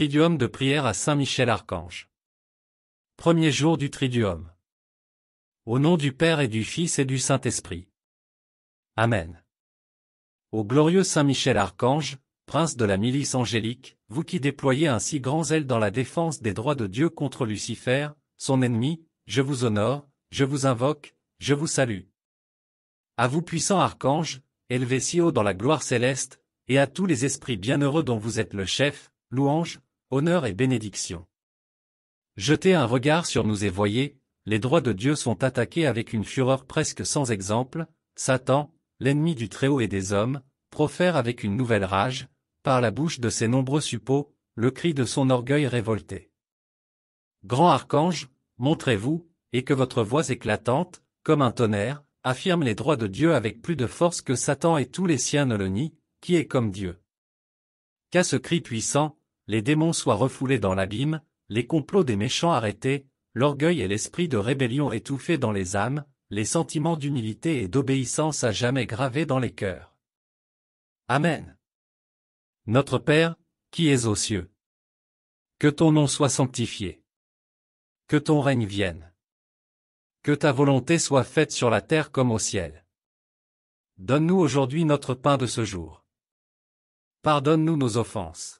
Triduum de prière à Saint Michel-Archange. Premier jour du Triduum. Au nom du Père et du Fils et du Saint-Esprit. Amen. Au glorieux Saint Michel-Archange, prince de la milice angélique, vous qui déployez un si grand zèle dans la défense des droits de Dieu contre Lucifer, son ennemi, je vous honore, je vous invoque, je vous salue. À vous puissant archange, élevé si haut dans la gloire céleste, et à tous les esprits bienheureux dont vous êtes le chef, louange, honneur et bénédiction. Jetez un regard sur nous et voyez, les droits de Dieu sont attaqués avec une fureur presque sans exemple, Satan, l'ennemi du Très-Haut et des hommes, profère avec une nouvelle rage, par la bouche de ses nombreux suppôts, le cri de son orgueil révolté. Grand archange, montrez-vous, et que votre voix éclatante, comme un tonnerre, affirme les droits de Dieu avec plus de force que Satan et tous les siens ne le nient, qui est comme Dieu. Qu'à ce cri puissant, les démons soient refoulés dans l'abîme, les complots des méchants arrêtés, l'orgueil et l'esprit de rébellion étouffés dans les âmes, les sentiments d'humilité et d'obéissance à jamais gravés dans les cœurs. Amen. Notre Père, qui es aux cieux, que ton nom soit sanctifié. Que ton règne vienne. Que ta volonté soit faite sur la terre comme au ciel. Donne-nous aujourd'hui notre pain de ce jour. Pardonne-nous nos offenses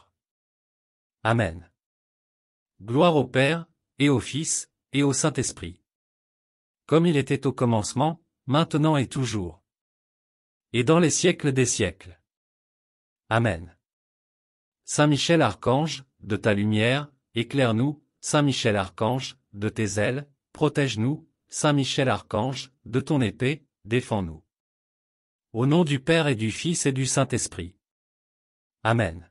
Amen. Gloire au Père, et au Fils, et au Saint-Esprit. Comme il était au commencement, maintenant et toujours. Et dans les siècles des siècles. Amen. Saint Michel Archange, de ta lumière, éclaire-nous, Saint Michel Archange, de tes ailes, protège-nous, Saint Michel Archange, de ton épée, défends-nous. Au nom du Père et du Fils et du Saint-Esprit. Amen.